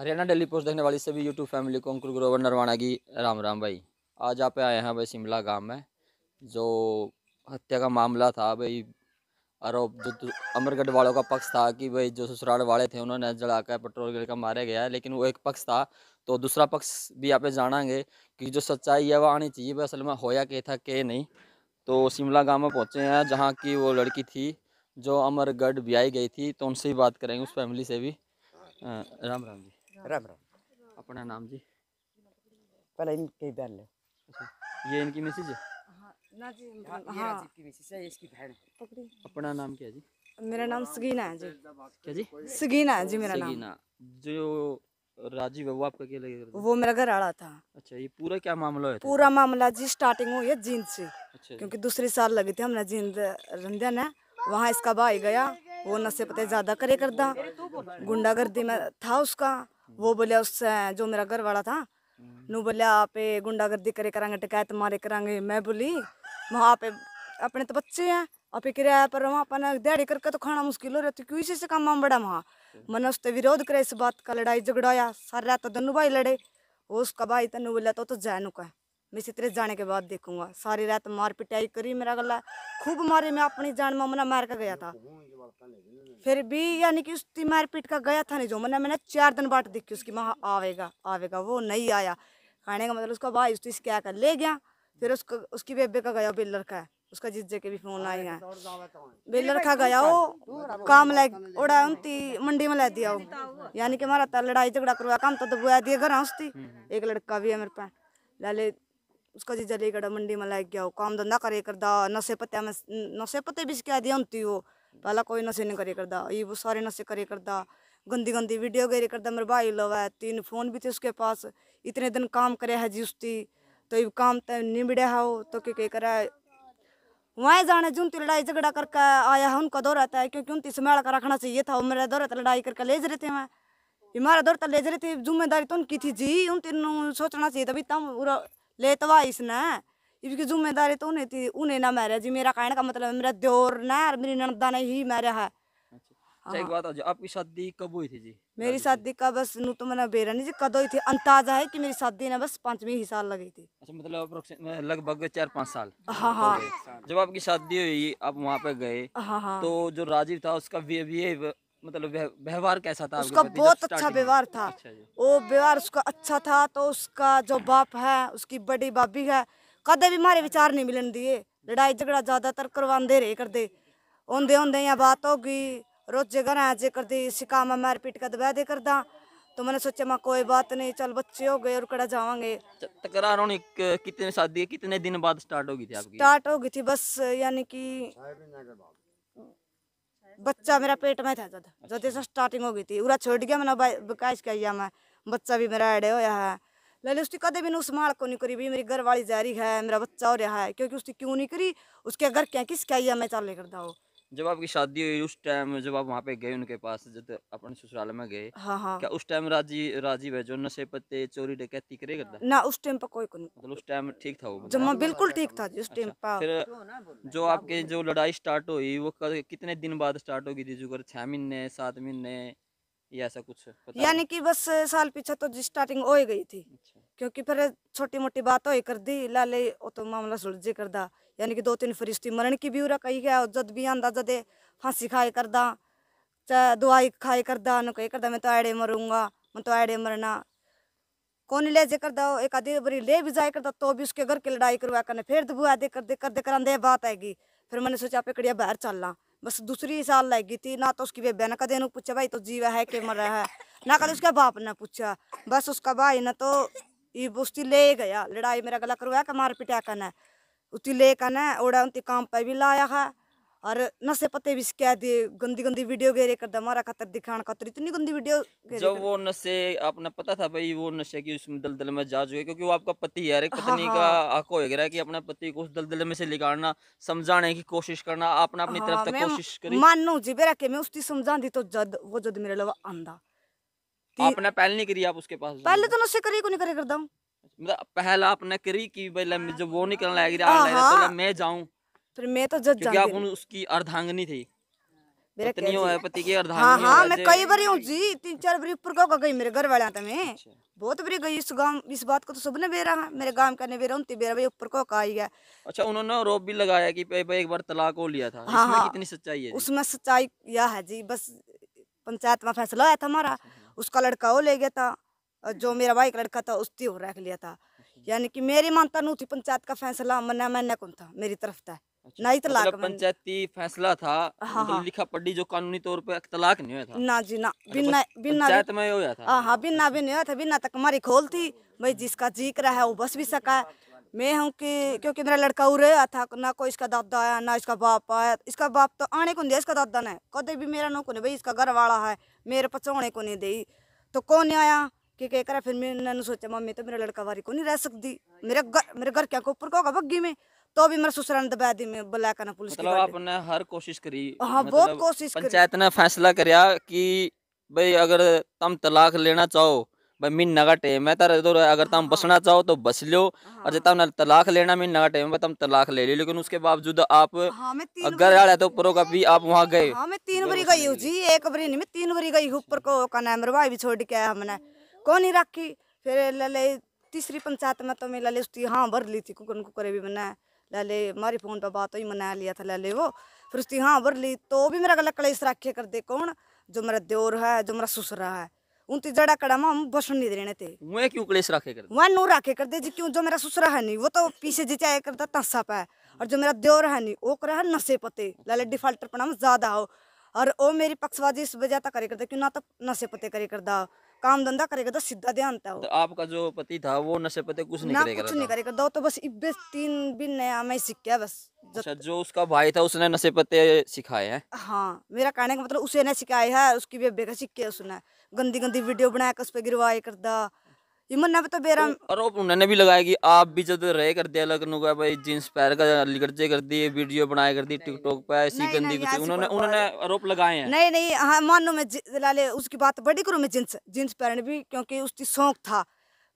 Haryana daily post देखने वाली सभी यूट्यूब फैमिली को अंकुर ग्रोवर नरवाना की राम राम भाई आज आप आए हैं भाई शिमला गांव में जो हत्या का मामला था भाई आरोप जो अमरगढ़ वालों का पक्ष था कि भाई जो ससुराल वाले थे उन्होंने जलाकर पेट्रोल गिर का मारा गया लेकिन वो एक पक्ष था तो दूसरा पक्ष भी आप जानेंगे जानांगे कि जो सच्चाई है वो आनी चाहिए भाई असल में होया के था के नहीं तो शिमला गाँव में पहुँचे हैं जहाँ की वो लड़की थी जो अमरगढ़ ब्याई गई थी तो उनसे ही बात करेंगे उस फैमिली से भी राम राम जी राम राम अपना नाम जी पहले इनकी बहन ले अच्छा, ये इनकी मिसेज है हाँ, ना जी हाँ, हाँ। मिसेज है इसकी बहन अपना नाम क्या जी मेरा नाम सगीना है जी क्या जी सगीना है जी मेरा नाम जो राजीव है वो आपका क्या वो मेरा घर आड़ा था अच्छा ये पूरा क्या मामला है पूरा मामला जी स्टार्टिंग हुई है जींद से अच्छा क्योंकि दूसरे साल लगे थे हमने जींद रंधन है वहाँ इसका भाई गया वो नशे पते ज्यादा करे करता गुंडागर्दी में था उसका वो बोलिया उससे जो मेरा घर वाला था हम्म। नू बोलिया आप गुंडागर्दी करे करांगे टिकायत मारे करांगे मैं बोली वहाँ पे अपने तो बच्चे हैं आप किराया पर वहाँ अपना दिहाड़ी करके तो खाना मुश्किल हो रहती तो क्यों इसी से काम बड़ा वहाँ मैंने उससे विरोध करे इस बात का लड़ाई झगड़ाया सारे रात तो दोनों भाई लड़े उसका भाई तेन बोलिया तो, तो जैनू मैं तरह जाने के बाद देखूंगा सारी रात मार पिटाई करी मेरा गला खूब मारे मैं अपनी जान ममना मार कर गया था फिर भी यानी कि उसकी मार पीट का गया था नहीं जो मैंने मैंने चार दिन बाद देखी उसकी माँ आवेगा आवेगा वो नहीं आया खाने का मतलब उसका भाई उसकी क्या कर ले गया फिर उसको उसकी बेबे का गया बिल्लर का उसका जिज्जे के भी फोन आए हैं बेलर का गया वो काम लाइक उड़ा उनती मंडी में ला दिया वो यानी कि हमारा लड़ाई झगड़ा करवाया काम तो दबुआ दिया घर उसकी हम्म, हम्म। एक लड़का भी है मेरे पास ले उसका जीजा लेकर मंडी में लाग गया हो काम धंधा करे कर दा नशे पत्ते में नशे पत्ते भी क्या दिया होती हो पहला कोई नशे नहीं करे कर दा ये वो सारे नशे करे कर दा गंदी गंदी वीडियो गेरे कर दा मेरे भाई लव है तीन फोन भी थे उसके पास इतने दिन काम करे है जी उसकी तो ये काम तो निबड़े है वो तो क्या करा वहाँ जाने जो ती लड़ाई झगड़ा करके आया है उनका दो रहता है क्योंकि उनती संभाल कर रखना चाहिए था मेरा दो रहता लड़ाई करके ले जा रहे थे मैं हमारा दौर तो ले रहे थे जिम्मेदारी तो उनकी थी जी उन तीनों सोचना चाहिए तभी तम पूरा लेतवा इसने इसकी जिम्मेदारी तो उन्हें थी उन्हें ना मारे जी मेरा कहने का मतलब मेरा देवर ना मेरी ननदा ने ही मारा है अच्छा, अच्छा, एक हाँ। बात आज आपकी शादी कब हुई थी जी मेरी शादी का बस नु तो मैंने बेरा नहीं जी कद हुई थी अंदाजा है कि मेरी शादी ने बस पांचवी ही साल लगी थी अच्छा मतलब लगभग चार पाँच साल हाँ हाँ जब आपकी शादी हुई आप वहाँ पे गए हाँ हाँ तो जो राजीव था उसका मतलब व्यवहार कैसा था उसका बहुत अच्छा व्यवहार था अच्छा वो व्यवहार उसका अच्छा था तो उसका जो बाप है उसकी बड़ी भाभी है कदे भी मारे विचार नहीं मिलन दिए लड़ाई झगड़ा ज्यादातर करवाते रहे करते आंदे आंदे यहाँ बात होगी रोजे घर जे कर करती सिका मैं मार पीट कर दा तो मैंने सोचा मैं कोई बात नहीं चल बच्चे हो गए और कड़ा जावांगे अच्छा, तकरार होनी कितने शादी कितने दिन बाद स्टार्ट होगी थी आपकी स्टार्ट होगी थी बस यानी कि बच्चा मेरा पेट में था जद अच्छा। जद से स्टार्टिंग हो गई थी उरा छोड़ गया मैंने बकाइश किया मैं बच्चा भी मेरा एडे होया है लले उसकी कदम भी उस माल को नहीं करी भी मेरी घर वाली जारी है मेरा बच्चा हो रहा है क्योंकि उसकी क्यों नहीं करी उसके घर क्या किस क्या मैं चाले कर दाओ जब आपकी शादी हुई उस टाइम जब आप वहाँ पे गए उनके पास जब तो अपने ससुराल में गए हाँ हाँ क्या उस टाइम राजी राजीव है जो नशे पत्ते चोरी डकैती करे करता ना उस टाइम पर कोई मतलब उस टाइम ठीक था वो जब हाँ, बिल्कुल ठीक था उस टाइम पर फिर जो आपके जो लड़ाई स्टार्ट हुई वो कितने दिन बाद स्टार्ट होगी थी जो छह महीने सात महीने या ऐसा कुछ यानी कि बस साल पीछे तो स्टार्टिंग हो गई थी अच्छा। क्योंकि फिर छोटी मोटी बात हो कर दी लाले वो तो मामला सुलझे कर दा यानी कि दो तीन फरिश्ती मरण की भी उरा कही गया जद भी आंदा जदे फांसी खाए कर दा चाहे दुआई खाए कर दा न कही कर दा मैं तो ऐडे मरूंगा मैं तो आड़े मरना कौन ले जे कर दा एक आधी बरी ले भी जाए कर दा तो भी उसके घर की लड़ाई करवा करने फिर दबुआ दे कर दे कर दे करांदे बात आएगी फिर मैंने सोचा पकड़िया बाहर चलना बस दूसरी साल लग गई थी ना तो उसकी बेबे ने कदे पूछा भाई तो जीवा है कि मरा है ना कल उसके बाप ने पूछा बस उसका भाई ने तो ई उसती ले गया लड़ाई मेरा गला करवाया कि मार पिटा कने उती ले कने ओड़ा उनती काम पर भी लाया है और नशे पत्ते भी कह दिए गंदी गंदी वीडियो गेरे कर दिया मारा खतर दिखाने खतर इतनी गंदी वीडियो जब वो नशे आपने पता था भाई वो नशे की उसमें दलदल में जा चुके क्योंकि वो आपका पति है एक पत्नी हाँ, का आंखों हो गया कि अपने पति को उस दलदल में से निकालना समझाने की कोशिश करना आपने अपनी हाँ, तरफ तक कोशिश करी मानो जी बेरा के मैं उसकी समझा दी तो जद वो जद मेरे लिए आंदा आपने पहल नहीं करी आप उसके पास पहले तो उससे करी को नहीं करे करदम मतलब पहल आपने करी की भाई जब वो निकलने लगी हाँ, तो हाँ। मैं जाऊं फिर मैं तो जज क्योंकि आप उसकी अर्धांगनी थी पत्नी हो पति की अर्धांगनी हाँ हाँ मैं कई बार हूँ जी तीन चार बार ऊपर गाँव गई मेरे घर वाले आते मैं अच्छा। बहुत बड़ी गई इस गांव इस बात को तो सबने बेरा है मेरे गांव का ने बेरा उनती बेरा भाई ऊपर को का आई है अच्छा उन्होंने रोप भी लगाया कि भाई एक बार तलाक हो लिया था हाँ, इसमें हाँ। कितनी सच्चाई है उसमें सच्चाई यह है जी बस पंचायत में फैसला आया था हमारा अच्छा। उसका लड़का वो ले गया था जो मेरा भाई का लड़का था उसकी वो रख लिया था अच्छा। यानी कि मेरी मानता नहीं थी पंचायत का फैसला मना मैंने कौन था मेरी तरफ था नहीं ना ही तलाक मतलब पंचायती फैसला था हाँ मतलब हाँ। लिखा पड़ी जो कानूनी तौर पे तलाक नहीं हुआ था ना जी ना अच्छा, बिना बिना पंचायत में होया था हाँ, हाँ बिना भी नहीं हुआ था बिना तक हमारी खोल थी भाई जिसका जी करा है वो बस भी सका है मैं हूँ कि क्योंकि मेरा लड़का उरे था ना कोई इसका दादा आया ना इसका बाप आया इसका बाप तो आने को नहीं इसका दादा ने कद भी मेरा नो नहीं भाई इसका घर वाला है मेरे पचाने को नहीं दे तो कौन नहीं आया कि कह करा फिर मैंने सोचा मम्मी तो मेरा लड़का वारी को नहीं रह सकती मेरे घर मेरे घर क्या ऊपर को होगा बग्गी में तो भी मेरा ससुराल ने दबा दी मैं बुलाया करना पुलिस मतलब आपने हर कोशिश करी हाँ मतलब बहुत कोशिश पंचायत ने फैसला कर भाई अगर तुम तलाक लेना चाहो भाई मीन नगा टेम है तार तो अगर तुम हाँ, बसना हाँ। चाहो तो बस लो और जब तुमने हाँ। तलाक लेना मीन नगा टेम है तुम तलाक ले लो लेकिन उसके बावजूद आप घर आ तो ऊपर का भी आप वहाँ गए हाँ मैं तीन बारी गई हूँ जी एक बारी नहीं मैं तीन बारी गई ऊपर को का नाम भाई भी छोड़ के हमने कौन ही रखी फिर लले तीसरी पंचायत में तो मैं लले उसकी हाँ भर ली थी कुकर कुकर भी मैंने लले हमारे फोन पर बात ही मना लिया था लले वो फिर उसकी हाँ भर ली तो भी मेरा गला कलेश रखे कर दे कौन जो मेरा देवर है जो मेरा ससुरा है उनती जड़ा कड़ा में हम नहीं देने थे वह क्यों क्लेश रखे कर वह नू रखे कर दे जी क्यों जो मेरा ससुरा है नहीं वो तो पीछे जी चाहे करता तस्सा पाए और जो मेरा देवर है नहीं वो करा नशे पते लाले डिफाल्टर पना ज्यादा हो और वो मेरी पक्षवादी इस वजह तक करे करते क्यों ना तो नशे पते करे करता काम धंधा करेगा तो सीधा ध्यान था तो आपका जो पति था वो नशे पते तो कुछ नहीं करेगा कुछ नहीं करेगा दो तो बस इब्बे तीन भी नया मैं सीख गया बस अच्छा जो उसका भाई था उसने नशे पते सिखाए हैं हाँ मेरा कहने का मतलब उसे ने सिखाया है उसकी भी का सीख के उसने गंदी गंदी वीडियो बनाया उस पर गिरवाए करता हिम्मत ना तो बेरा तो आरोप उन्होंने भी लगाया आप भी जब रहे कर दिया अलग का भाई जींस पैर का लिगड़चे कर दिए वीडियो बनाया कर दी टिकटॉक पे ऐसी गंदी कुछ उन्होंने उन्होंने आरोप लगाए हैं नहीं नहीं हाँ मानो मैं ला ले उसकी बात बड़ी करूँ मैं जींस जींस पहन भी क्योंकि उसकी शौक था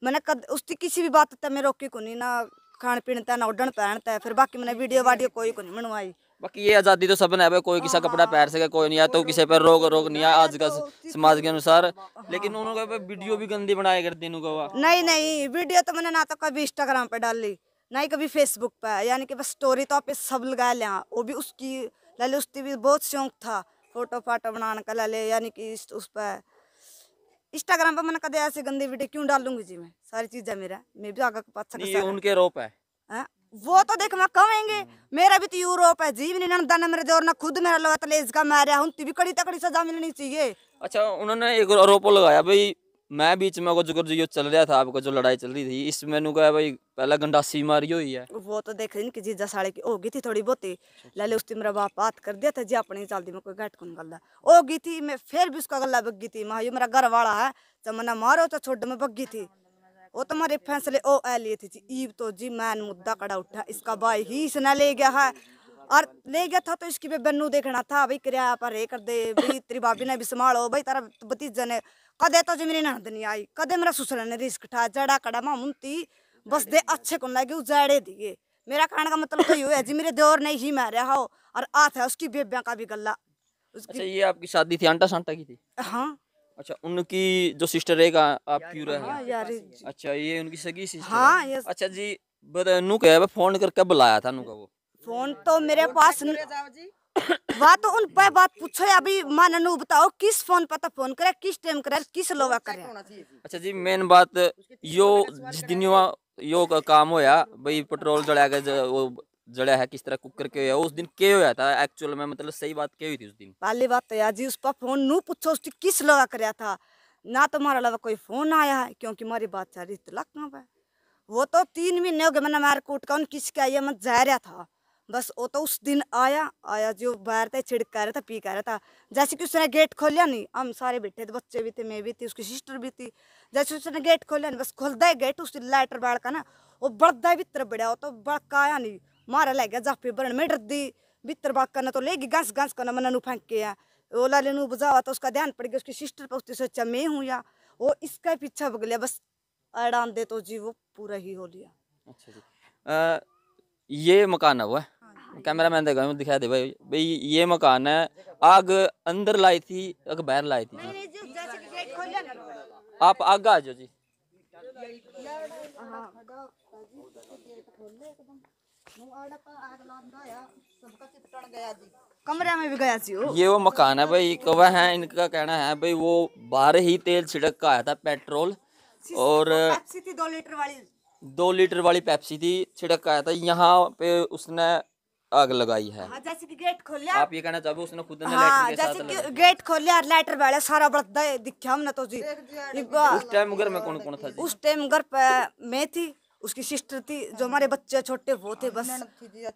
मैंने कद उसकी किसी भी बात तक मैं रोके को नहीं ना खान पीन तय ना उडन पहनता है फिर बाकी मैंने वीडियो वाडियो कोई को नहीं बनवाई बाकी ये आज़ादी तो सबने है कोई किसा कपड़ा पहन सके कोई नहीं है तो किसी पर रोक रोक नहीं है आज का समाज के अनुसार लेकिन हाँ। उन्होंने वीडियो भी गंदी बनाए करती इन्होंने नहीं नहीं वीडियो तो मैंने ना तो कभी इंस्टाग्राम पर डाली ना ही कभी फेसबुक पे यानी कि बस स्टोरी तो आप सब लगा लिया हाँ। वो भी उसकी लाले उसकी भी बहुत शौक था फोटो फाटो बनाने का लाले यानी कि उस पर इंस्टाग्राम पे मैंने कभी ऐसी गंदी वीडियो क्यों डालूंगी जी मैं सारी चीज़ें मेरा मैं भी आगे पता उनके रोप है हाँ? वो तो देख मैं कहेंगे मेरा भी तो यूरोप है जीव नहीं नंदा ने मेरे देवर ने खुद मेरा लगा लेज का मारा हूं तुम तो कड़ी तकड़ी सजा मिलनी चाहिए अच्छा उन्होंने एक आरोप लगाया भाई मैं बीच में कुछ कुछ जो चल रहा था आपको जो लड़ाई चल रही थी इसमें नु कहा भाई पहला गंडासी मारी हुई है वो तो देख इनकी जीजा साड़े की होगी थी थोड़ी बहुती लाले उसकी मेरा बाप बात कर दिया था जी अपने चल दी मैं कोई घट कौन गल्ला होगी थी मैं फिर भी उसका गला बग्गी थी माँ मेरा घर वाला है तो मना मारो तो छोड़ मैं बग्गी थी वो तो तुम्हारे फैसले ओ ए लिए थे जी ईब तो जी मैन मुद्दा कड़ा उठा इसका भाई ही इसने ले गया है और ले गया था तो इसकी भी बन्नू देखना था भाई किराया पर कर दे भाई तेरी भाभी ने भी संभालो भाई तारा भतीजा ने कदे तो जी मेरी नंद नहीं आई कदे मेरा सुसर ने रिस्क उठा जड़ा कड़ा माँ मुंती बस दे अच्छे को लगे उजाड़े दिए मेरा कहने का मतलब तो ये है जी मेरे देवर ने ही मैं रहा हो और आत है उसकी बेबिया का भी गला उसकी अच्छा ये आपकी शादी थी आंटा सांटा की थी हाँ अच्छा उनकी जो सिस्टर रहेगा आप क्यों हाँ, हाँ, रहे अच्छा ये उनकी सगी सिस्टर हाँ अच्छा जी uh, नू कह फोन कर कब बुलाया था नू का वो फोन तो मेरे पास बात तो उन पर बात पूछो अभी माँ ननू बताओ किस फोन पर तो फोन करे किस टाइम करे किस लोवा करे अच्छा जी मेन बात यो जिस दिन यो का काम होया भाई पेट्रोल जलाया गया वो जड़ा है किस तरह कुकर के उस दिन के होया था एक्चुअल में मतलब सही बात के हुई थी उस दिन पहली बात तो यार जी उस पर फोन नू पूछो उस किस लगा कर था ना तो हमारा अलावा कोई फोन आया है क्योंकि हमारी बात सारी इतला कहाँ पर वो तो तीन महीने हो गए मैंने मार कूट का उन किसके आइए मैं जा रहा था बस वो तो उस दिन आया आया जो बाहर था छिड़का रहा था पी कर रहा था जैसे कि उसने गेट खोलिया नहीं हम सारे बैठे थे बच्चे भी थे मैं भी थी उसकी सिस्टर भी थी जैसे उसने गेट खोलिया नहीं बस खोलता है गेट उस लाइटर बाढ़ का ना वो बढ़ता है भी तरफ बढ़िया वो तो बड़का आया नहीं मारा लग जाफे बरण में डर दी भीतर बाग करना तो लेगी घास घास करना मन फेंक के या ओला ले नू बुझावा तो उसका ध्यान पड़ गया उसकी सिस्टर पर उसने सोचा मैं हूँ या वो इसका ही पीछा भग लिया बस अड़ान दे तो जी वो पूरा ही हो लिया अच्छा जी आ, ये मकान है वो है हाँ कैमरा मैन देखा दिखा दे भाई भाई ये मकान है आग अंदर लाई थी आग बाहर लाई थी आप आग आ जाओ जी हाँ, हाँ, कमरे में भी गया थी ये वो मकान है भाई कवा है इनका कहना है भाई वो बाहर ही तेल छिड़क का आया था पेट्रोल और थी दो लीटर वाली दो लीटर वाली पेप्सी थी छिड़क का आया था यहाँ पे उसने आग लगाई है हाँ, जैसे कि गेट खोल लिया आप ये कहना चाहोगे उसने खुद ने हाँ, जैसे कि गेट खोल लिया लाइटर वाला सारा बड़ा दिखा हमने तो जी उस टाइम घर में कौन कौन था उस टाइम घर पे मैं थी उसकी सिस्टर थी जो हाँ। हमारे बच्चे छोटे वो थे हाँ, बस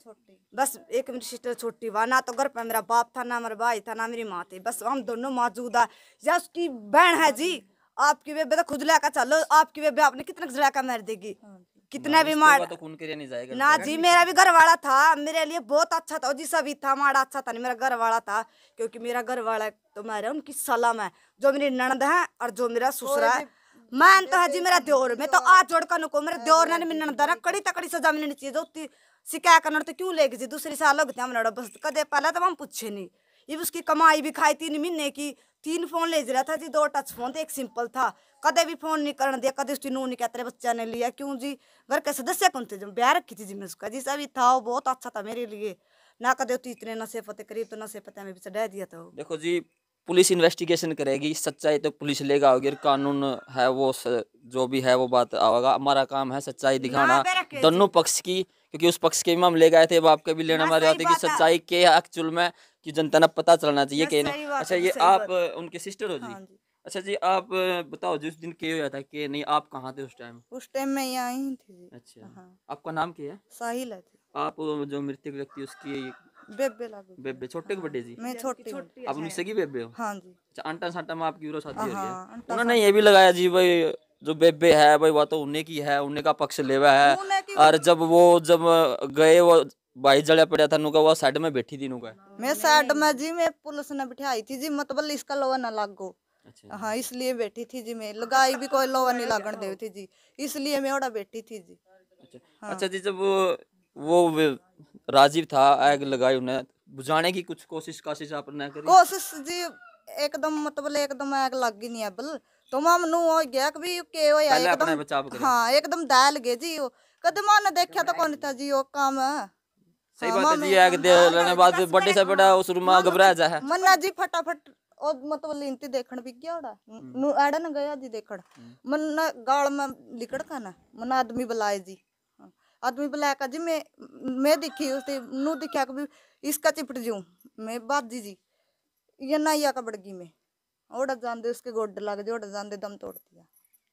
बस एक मेरी सिस्टर छोटी वहाँ ना तो घर पर मेरा बाप था ना मेरा भाई था ना मेरी माँ थी बस हम दोनों मौजूद है या उसकी बहन है जी हाँ आपकी वे तो खुद लेकर चलो आपकी बेबे आपने कितना जला का मार देगी कितना भी मार तो खून के लिए नहीं जाएगा ना जी मेरा भी घर वाला था मेरे लिए बहुत अच्छा था जी सभी था हमारा अच्छा था नहीं मेरा घर वाला था क्योंकि मेरा घर वाला तो मारा उनकी सलाम है जो मेरी ननद है और जो मेरा ससुरा है मैं तो है जी मेरा देवर मैं तो आ जोड़ कर नको मेरे देवर ने मिन्न दर कड़ी तकड़ी सजा मिलनी चाहिए जो उतनी शिकायत तो क्यों लेके जी दूसरी साल होते हम लड़ो बस कदे पहला तो हम पूछे नहीं ये उसकी कमाई भी खाई तीन महीने की तीन फोन ले रहा था जी दो टच फोन थे एक सिंपल था कदे भी फोन नहीं करने दिया कदे उसकी नू नहीं कहते बच्चा ने लिया क्यों जी घर के सदस्य कौन थे जो ब्याह रखी थी जी मैं उसका जी सभी था वो बहुत अच्छा था मेरे लिए ना कदे उतने नशे पते करीब तो नशे पते हमें पीछे डह दिया था देखो जी पुलिस इन्वेस्टिगेशन करेगी सच्चाई तो पुलिस लेगा होगी कानून है वो स, जो भी है वो बात होगा हमारा काम है सच्चाई दिखाना दोनों पक्ष की क्योंकि उस पक्ष के भी मामले गए थे बाप के भी लेना हाँ, हमारे आते कि सच्चाई के एक्चुअल में कि जनता ने पता चलना चाहिए कि नहीं अच्छा ये आप उनके सिस्टर हो हाँ जी अच्छा जी आप बताओ जिस दिन के हुआ था के नहीं आप कहाँ थे उस टाइम उस टाइम मैं यहाँ थी अच्छा हाँ। आपका नाम क्या है साहिल है आप जो मृतक व्यक्ति उसकी बेबे बेबे छोटे बड़े हाँ। जी मैं छोटी आप अच्छा की बेबे हो हां जी अच्छा आंटा सांटा में आपकी उरो शादी हो हाँ, उन्होंने ये भी लगाया जी भाई जो बेबे है भाई तो उन्हें की है उन्हें का पक्ष लेवा है और जब वो जब गए वो भाई जड़े पड़ा था नुका वो साइड में बैठी थी नुका मैं साइड में जी मैं पुलिस ने बिठाई थी जी मतलब इसका लोहा ना लागो अच्छा। हाँ इसलिए बैठी थी जी मैं लगाई भी कोई लोवा नहीं लागन दे थी जी इसलिए मैं ओड़ा बैठी थी जी अच्छा, हाँ। अच्छा जी जब वो राजीव था आग लगाई उन्हें बुझाने की कुछ कोशिश काशिश आपने करी कोशिश जी एकदम मतलब एकदम आग लग ही नहीं है तो हम नु हो गया कभी के होया एकदम हां एकदम दाल गए जी कदम ने देखा तो कौन था जी वो काम सही हाँ, बात है जी आग हाँ, दे लेने बाद बड़े से बड़ा हाँ, उस रूमा घबरा जा है मन्ना जी फटाफट ਉਹ ਮਤਲਬ ਲਿੰਤੀ ਦੇਖਣ ਵੀ ਗਿਆ ਹੋੜਾ ਨੂੰ ਐੜਾ ਨਾ ਗਿਆ ਜੀ ਦੇਖਣ ਮਨ ਗਾਲ ਮੈਂ ਲਿਕੜ ਕਾ ਨਾ ਮਨ ਆਦਮੀ ਬੁਲਾਏ आदमी ब्लैक जी मैं मैं देखी उस देखा कि इसका चिपट जू मैं बाजी जी ये आका का गई मैं ओड़ा जाते उसके गोड लग जाए ओड़ा जाते दम तोड़ दिया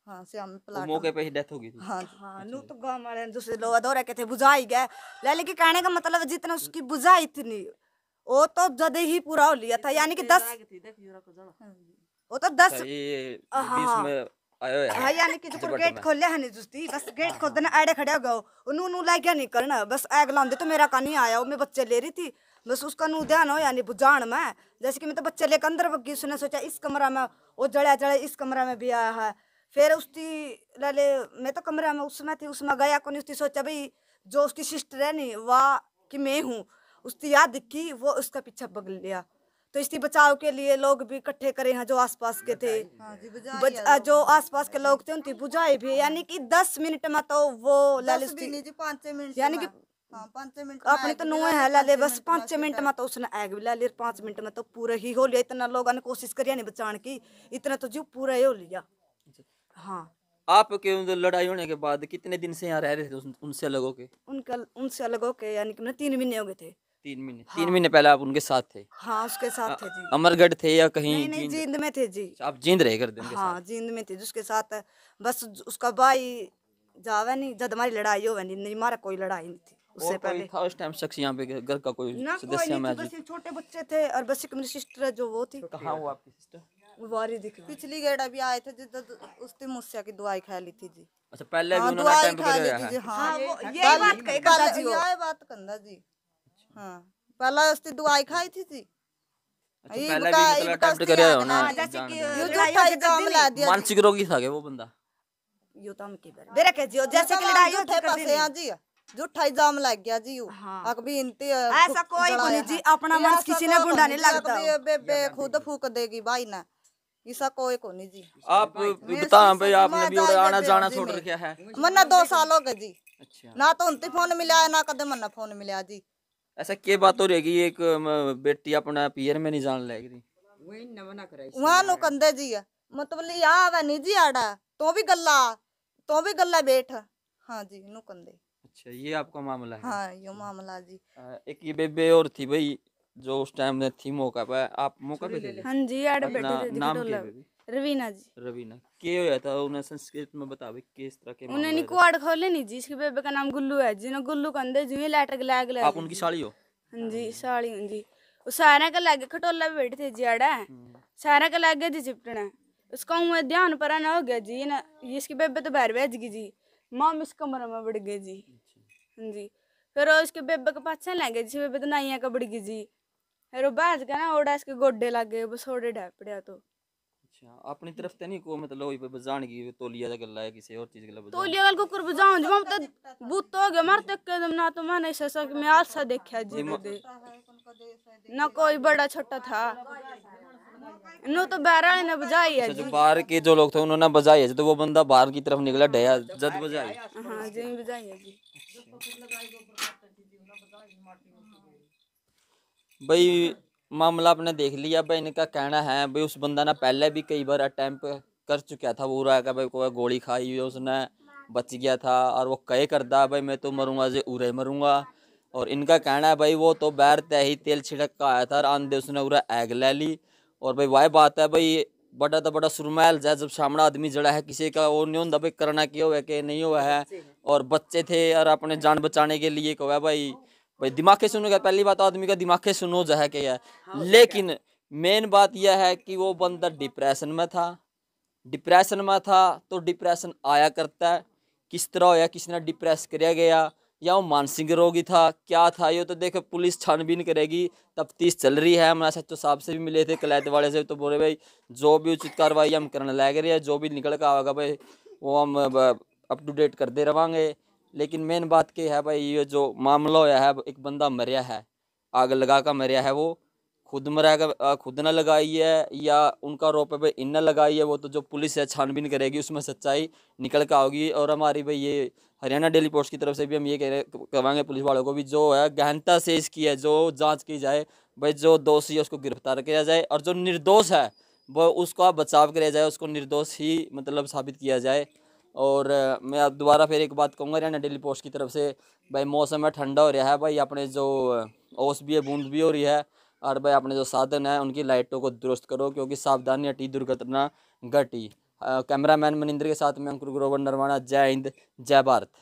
हाँ श्याम तो हाँ, हाँ अच्छा। तो बुझाई गए मतलब उसकी बुझाई तो जद ही पूरा हाँ तो दस अच्छा, हाँ जो गेट बस गेट खड़े हो बस तो मेरा आया मैं बच्चे ले रही थी बस उसका हो यानी बुझान जैसे कि मैं तो बच्चे लेकर अंदर सोचा इस कमरा में इस कमरा में भी आया है फिर उसकी लाले मैं तो कमरा में उसमें थी उसमें गया को नहीं उसकी सोचा भाई जो उसकी सिस्टर है नी वाह कि मैं हूँ उसकी याद दिखी वो उसका पीछा बगल लिया तो इसी बचाव के लिए लोग भी इकट्ठे करे हैं हाँ, जो आसपास के थे बज, हाँ हाँ, जो आसपास के लोग थे उनकी बुझाई भी यानी कि दस मिनट में तो वो लालिश यानी कि अपने तो नुए है लाले बस पांच मिनट में तो उसने आग भी लाली पांच मिनट में तो पूरा ही हो लिया इतना लोगों ने कोशिश करी नहीं बचाने की इतना तो जीव पूरा ही हो लिया हाँ आपके लड़ाई होने के बाद कितने दिन से यहाँ रह रहे थे उनसे अलग के उनका उनसे अलग के यानी कि तीन महीने हो गए थे तीन महीने हाँ। तीन महीने पहले आप उनके साथ थे हाँ उसके साथ आ, थे जी अमरगढ़ थे या कहीं नहीं, नहीं जींद में थे जी अच्छा, आप जींद रहे कर हाँ जींद में थे जिसके साथ बस उसका भाई जावे नहीं जब हमारी लड़ाई हो नहीं, नहीं कोई लड़ाई नहीं थी उससे पहले था उस टाइम शख्स यहाँ पे घर का कोई सदस्य तो छोटे बच्चे थे और बस एक मेरी सिस्टर जो वो थी तो कहाँ हुआ आपकी सिस्टर वारी दिख पिछली गेट अभी आए थे उसने मुझसे की दुआई खा ली थी जी अच्छा पहले भी हाँ, उन्होंने टाइम पे है हां हाँ, वो ये बात कही जी ये बात जी हाँ पहला उसकी दवाई तो खाई थी थी मानसिक रोगी था वो बंदा यो तो हम के जैसे कि लड़ाई उठे हाँ जी झूठा इल्जाम लग गया जी हाँ। भी इनते ऐसा कोई नहीं जी अपना किसी ने गुंडा नहीं लगता बेबे खुद फूक देगी भाई ना ऐसा कोई को नहीं जी आप बता भाई तो आपने भी आना जाना छोड़ रखा है मन्ना दो साल हो गए जी अच्छा। ना तो उनते फोन मिला ना कदे मन्ना फोन मिला जी ऐसा के बात हो रहेगी एक बेटी अपना पियर में नहीं जान लगती वहां नु कंदे जी मतलब या आवा नहीं जी आड़ा तो भी गल्ला तो भी गल्ला बैठ हाँ जी नु कंधे अच्छा ये आपका मामला है हाँ ये मामला जी एक ये बेबे और थी भाई जो उस टाइम ने थी मौका पे आप मौका पे थे हाँ जी आड़े बैठे थे नाम क्या बेबी रवीना जी रवीना के होया था उन्हें संस्कृत में बतावे किस तरह के उन्हें निकोड़ खोले नहीं जी इसके बेबे का नाम गुल्लू है जिन्हों गुल्लू कंदे जुए लेटर गला गला आप उनकी साड़ी हो हां जी साड़ी हूं जी वो सारे के लागे खटोला भी बैठे थे जड़ा हम्म। सारे के लागे जी चिपटना उसका उम्र ध्यान पर ना हो गया जी ना ये इसके बेबे तो बाहर भेज गई जी मां इस कमरे में बढ़ गई जी अच्छा। हां जी फिर उसके बेबे के पास चले गए जी बेबे तो नाइया का बड़ गई जी फिर वो बाज का ना ओड़ा इसके गोड्डे लग गए बस ओडे ढापड़िया तो अच्छा अपनी तरफ ते नहीं को मतलब ओई पे बजान की तोलिया दा गल्ला है किसी और चीज गल्ला बजान तोलिया गल को कर बजाऊं जब तो भूत हो गए मर तक के ना तो मैंने ऐसा सा मैं आज सा देखा जी दे ना कोई बड़ा छोटा था नो तो बहरा ने बजाई है अच्छा, जो बाहर के जो लोग थे उन्होंने बजाई है तो वो बंदा बाहर की तरफ निकला डया जद बजाई हां जी बजाई है जी अच्छा। भाई मामला आपने देख लिया भाई इनका कहना है भाई उस बंदा ने पहले भी कई बार अटैम्प कर चुका था वो रहा है भाई कोई गोली खाई हुई उसने बच गया था और वो कहे करता भाई मैं तो मरूंगा जे उरे मरूंगा और इनका कहना है भाई वो तो बैर तय ही तेल छिड़क का आया था और आंधे उसने उरा एग ले ली और भाई वाह बात है भाई बड़ा तो बड़ा सुरमैल जाए जब सामना आदमी जड़ा है किसी का वो नहीं होता भाई करना क्या हुआ कि नहीं हुआ है और बच्चे थे और अपने जान बचाने के लिए कहो भाई भाई दिमाग के सुनोगे तो पहली बात तो आदमी का दिमाग के सुनो जहा क्या तो है लेकिन मेन बात यह है कि वो बंदा डिप्रेशन में था डिप्रेशन में था तो डिप्रेशन आया करता है किस तरह होया किसने डिप्रेस कर गया या वो मानसिक रोगी था क्या था ये तो देखो पुलिस छानबीन करेगी तफ्तीश चल रही है हमारे सचो साहब से भी मिले थे कलैत वाले से तो बोले भाई जो भी उचित कार्रवाई हम करने लग रहे हैं जो भी निकल का आएगा भाई वो हम अप टू डेट करते रहेंगे लेकिन मेन बात क्या है भाई ये जो मामला होया है एक बंदा मरिया है आग लगा कर मरिया है वो खुद मरेगा खुद ना लगाई है या उनका रोप पे भाई इन्ना लगाई है वो तो जो पुलिस है छानबीन करेगी उसमें सच्चाई निकल कर आओगी और हमारी भाई ये हरियाणा डेली पोस्ट की तरफ से भी हम ये कह रहे करवाएंगे पुलिस वालों को भी जो है गहनता से इसकी है जो जांच की जाए भाई जो दोषी है उसको गिरफ्तार किया जाए और जो निर्दोष है वो उसका बचाव किया जाए उसको निर्दोष ही मतलब साबित किया जाए और मैं अब दोबारा फिर एक बात कहूँगा हरियाणा डेली पोस्ट की तरफ से भाई मौसम है ठंडा हो रहा है भाई अपने जो ओस भी है बूंद भी हो रही है और भाई अपने जो साधन है उनकी लाइटों को दुरुस्त करो क्योंकि सावधानी हटी दुर्घटना घटी कैमरामैन मनिंद्र के साथ में अंकुर ग्रोवर नरवाना जय हिंद जय भारत